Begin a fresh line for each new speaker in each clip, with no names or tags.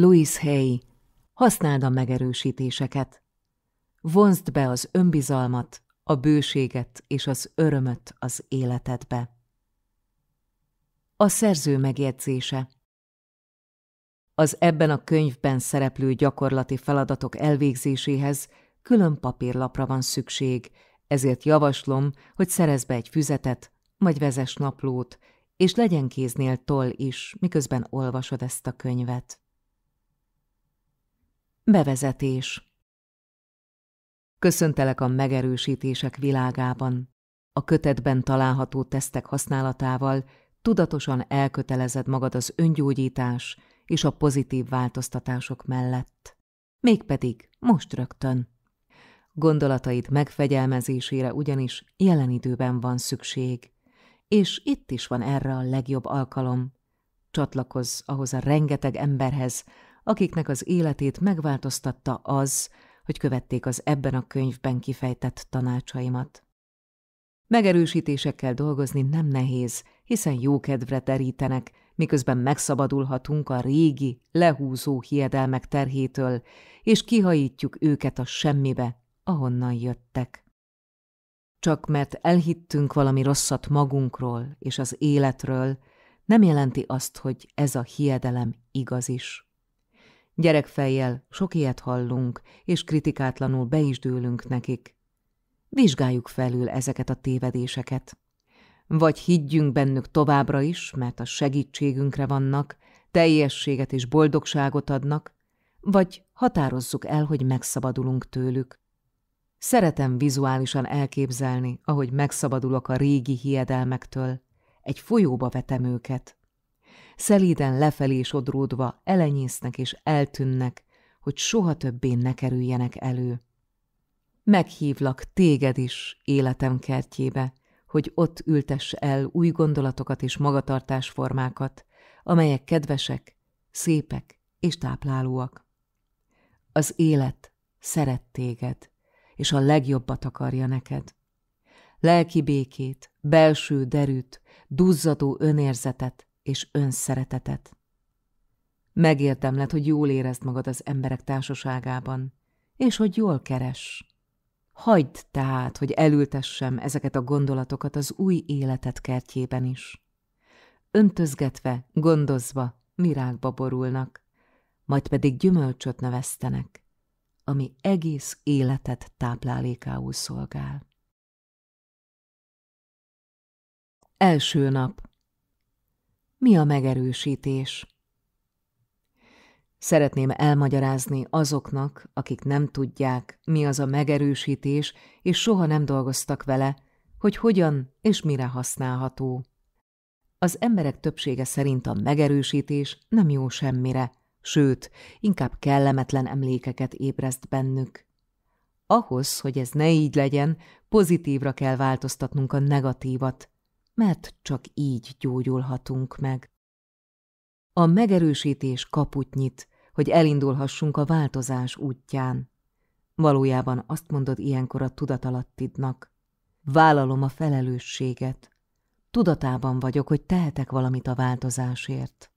Louis Hay, használd a megerősítéseket. Vonzd be az önbizalmat, a bőséget és az örömöt az életedbe. A szerző megjegyzése Az ebben a könyvben szereplő gyakorlati feladatok elvégzéséhez külön papírlapra van szükség, ezért javaslom, hogy szerez be egy füzetet, vagy vezes naplót, és legyen kéznél toll is, miközben olvasod ezt a könyvet. Bevezetés Köszöntelek a megerősítések világában. A kötetben található tesztek használatával tudatosan elkötelezed magad az öngyógyítás és a pozitív változtatások mellett. Mégpedig most rögtön. Gondolataid megfegyelmezésére ugyanis jelen időben van szükség. És itt is van erre a legjobb alkalom. Csatlakozz ahhoz a rengeteg emberhez, akiknek az életét megváltoztatta az, hogy követték az ebben a könyvben kifejtett tanácsaimat. Megerősítésekkel dolgozni nem nehéz, hiszen jó kedvre terítenek, miközben megszabadulhatunk a régi, lehúzó hiedelmek terhétől, és kihajítjuk őket a semmibe, ahonnan jöttek. Csak mert elhittünk valami rosszat magunkról és az életről, nem jelenti azt, hogy ez a hiedelem igaz is. Gyerekfejjel sok ilyet hallunk, és kritikátlanul be is dőlünk nekik. Vizsgáljuk felül ezeket a tévedéseket. Vagy higgyünk bennük továbbra is, mert a segítségünkre vannak, teljességet és boldogságot adnak, vagy határozzuk el, hogy megszabadulunk tőlük. Szeretem vizuálisan elképzelni, ahogy megszabadulok a régi hiedelmektől, egy folyóba vetem őket szelíden lefelé sodródva elenyésznek és eltűnnek, hogy soha többé ne kerüljenek elő. Meghívlak téged is életem kertjébe, hogy ott ültess el új gondolatokat és magatartásformákat, amelyek kedvesek, szépek és táplálóak. Az élet szeret téged, és a legjobbat akarja neked. Lelki békét, belső derűt, duzzadó önérzetet, és önszeretetet. Megértemled, hogy jól érezd magad az emberek társaságában, és hogy jól keres. Hagyd tehát, hogy elültessem ezeket a gondolatokat az új életet kertjében is. Öntözgetve, gondozva, virágba borulnak, majd pedig gyümölcsöt növesztenek, ami egész életet táplálékául szolgál. Első nap mi a megerősítés? Szeretném elmagyarázni azoknak, akik nem tudják, mi az a megerősítés, és soha nem dolgoztak vele, hogy hogyan és mire használható. Az emberek többsége szerint a megerősítés nem jó semmire, sőt, inkább kellemetlen emlékeket ébreszt bennük. Ahhoz, hogy ez ne így legyen, pozitívra kell változtatnunk a negatívat, mert csak így gyógyulhatunk meg. A megerősítés kaput nyit, hogy elindulhassunk a változás útján. Valójában azt mondod ilyenkor a tudatalattidnak. Vállalom a felelősséget. Tudatában vagyok, hogy tehetek valamit a változásért.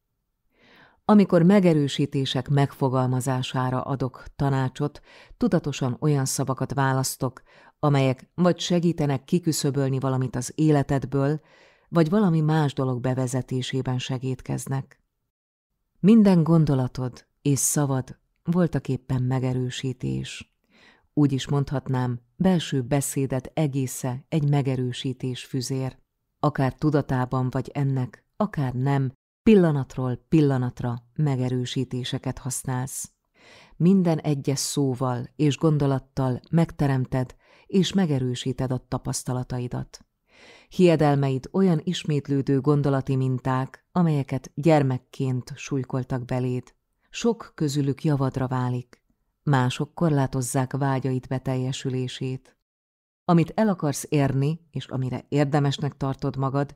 Amikor megerősítések megfogalmazására adok tanácsot, tudatosan olyan szavakat választok, amelyek vagy segítenek kiküszöbölni valamit az életedből, vagy valami más dolog bevezetésében segítkeznek. Minden gondolatod és szavad voltaképpen megerősítés. Úgy is mondhatnám, belső beszédet egésze egy megerősítés füzér. Akár tudatában vagy ennek, akár nem, pillanatról pillanatra megerősítéseket használsz. Minden egyes szóval és gondolattal megteremted és megerősíted a tapasztalataidat. Hiedelmeid olyan ismétlődő gondolati minták, amelyeket gyermekként súlykoltak beléd. Sok közülük javadra válik, mások korlátozzák vágyait beteljesülését. Amit el akarsz érni, és amire érdemesnek tartod magad,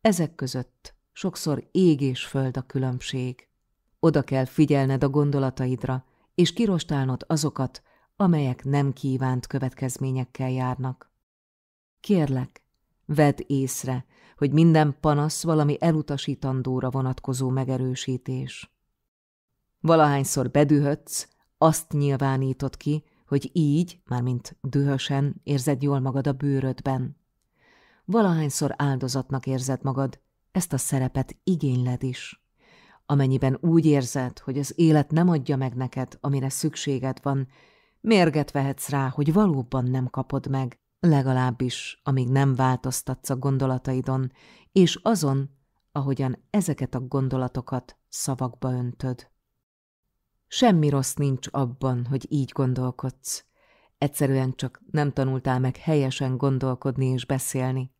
ezek között sokszor ég és föld a különbség. Oda kell figyelned a gondolataidra, és kirostálnod azokat, amelyek nem kívánt következményekkel járnak. Kérlek, vedd észre, hogy minden panasz valami elutasítandóra vonatkozó megerősítés. Valahányszor bedühödsz, azt nyilvánítod ki, hogy így, mármint dühösen, érzed jól magad a bőrödben. Valahányszor áldozatnak érzed magad, ezt a szerepet igényled is. Amennyiben úgy érzed, hogy az élet nem adja meg neked, amire szükséged van, Mérget vehetsz rá, hogy valóban nem kapod meg, legalábbis, amíg nem változtatsz a gondolataidon, és azon, ahogyan ezeket a gondolatokat szavakba öntöd. Semmi rossz nincs abban, hogy így gondolkodsz. Egyszerűen csak nem tanultál meg helyesen gondolkodni és beszélni.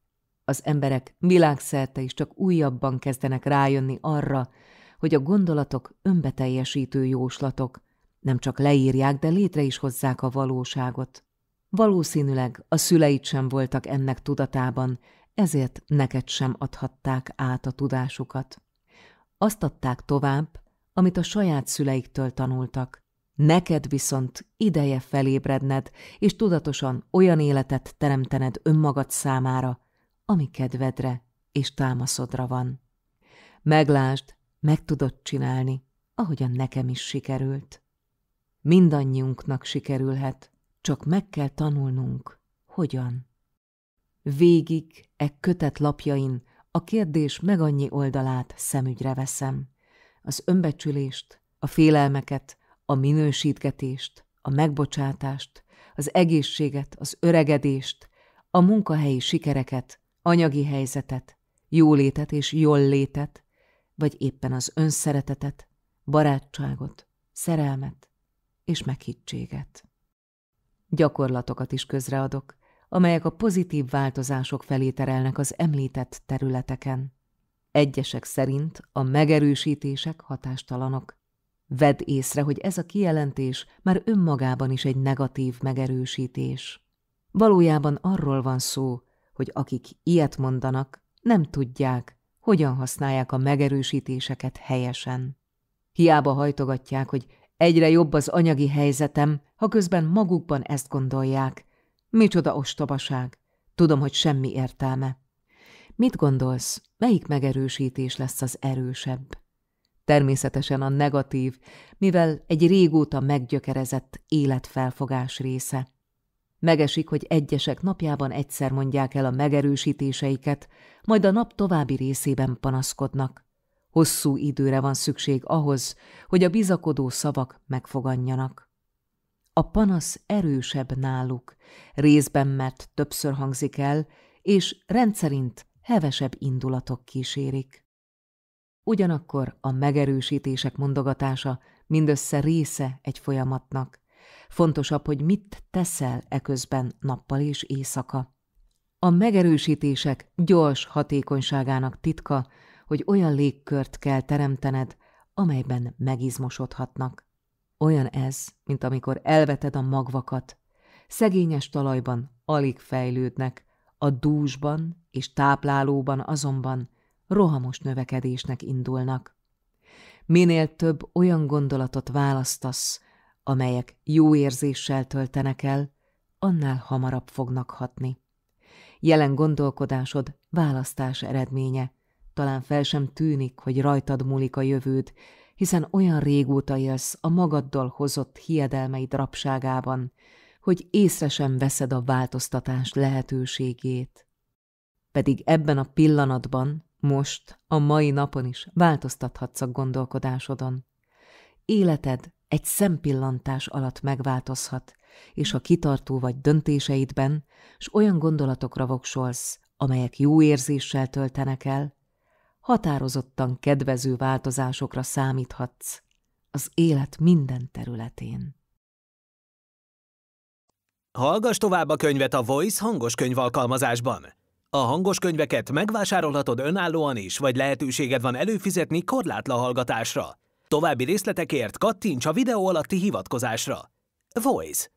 Az emberek világszerte is csak újabban kezdenek rájönni arra, hogy a gondolatok önbeteljesítő jóslatok, nem csak leírják, de létre is hozzák a valóságot. Valószínűleg a szüleid sem voltak ennek tudatában, ezért neked sem adhatták át a tudásukat. Azt adták tovább, amit a saját szüleiktől tanultak. Neked viszont ideje felébredned, és tudatosan olyan életet teremtened önmagad számára, ami kedvedre és támaszodra van. Meglásd, meg tudod csinálni, ahogyan nekem is sikerült. Mindannyiunknak sikerülhet, csak meg kell tanulnunk, hogyan. Végig, e kötet lapjain a kérdés megannyi oldalát szemügyre veszem. Az önbecsülést, a félelmeket, a minősítgetést, a megbocsátást, az egészséget, az öregedést, a munkahelyi sikereket, anyagi helyzetet, jólétet és létet, vagy éppen az önszeretetet, barátságot, szerelmet, és meghittséget. Gyakorlatokat is közreadok, amelyek a pozitív változások felé terelnek az említett területeken. Egyesek szerint a megerősítések hatástalanok. Vedd észre, hogy ez a kijelentés már önmagában is egy negatív megerősítés. Valójában arról van szó, hogy akik ilyet mondanak, nem tudják, hogyan használják a megerősítéseket helyesen. Hiába hajtogatják, hogy Egyre jobb az anyagi helyzetem, ha közben magukban ezt gondolják. Micsoda ostobaság. Tudom, hogy semmi értelme. Mit gondolsz, melyik megerősítés lesz az erősebb? Természetesen a negatív, mivel egy régóta meggyökerezett életfelfogás része. Megesik, hogy egyesek napjában egyszer mondják el a megerősítéseiket, majd a nap további részében panaszkodnak. Hosszú időre van szükség ahhoz, hogy a bizakodó szavak megfogadjanak. A panasz erősebb náluk, részben mert többször hangzik el, és rendszerint hevesebb indulatok kísérik. Ugyanakkor a megerősítések mondogatása mindössze része egy folyamatnak. Fontosabb, hogy mit teszel eközben nappal és éjszaka. A megerősítések gyors hatékonyságának titka, hogy olyan légkört kell teremtened, amelyben megizmosodhatnak. Olyan ez, mint amikor elveted a magvakat. Szegényes talajban alig fejlődnek, a dúsban és táplálóban azonban rohamos növekedésnek indulnak. Minél több olyan gondolatot választasz, amelyek jó érzéssel töltenek el, annál hamarabb fognak hatni. Jelen gondolkodásod választás eredménye, talán fel sem tűnik, hogy rajtad múlik a jövőd, hiszen olyan régóta élsz a magaddal hozott hiedelmeid rapságában, hogy észre sem veszed a változtatás lehetőségét. Pedig ebben a pillanatban, most, a mai napon is változtathatsz a gondolkodásodon. Életed egy szempillantás alatt megváltozhat, és ha kitartó vagy döntéseidben, s olyan gondolatokra voksolsz, amelyek jó érzéssel töltenek el, határozottan kedvező változásokra számíthatsz az élet minden területén. Hallgass tovább a könyvet a Voice hangos könyv alkalmazásban. A hangos könyveket megvásárolhatod önállóan is, vagy lehetőséged van előfizetni korlátlan hallgatásra. További részletekért kattints a videó alatti hivatkozásra. Voice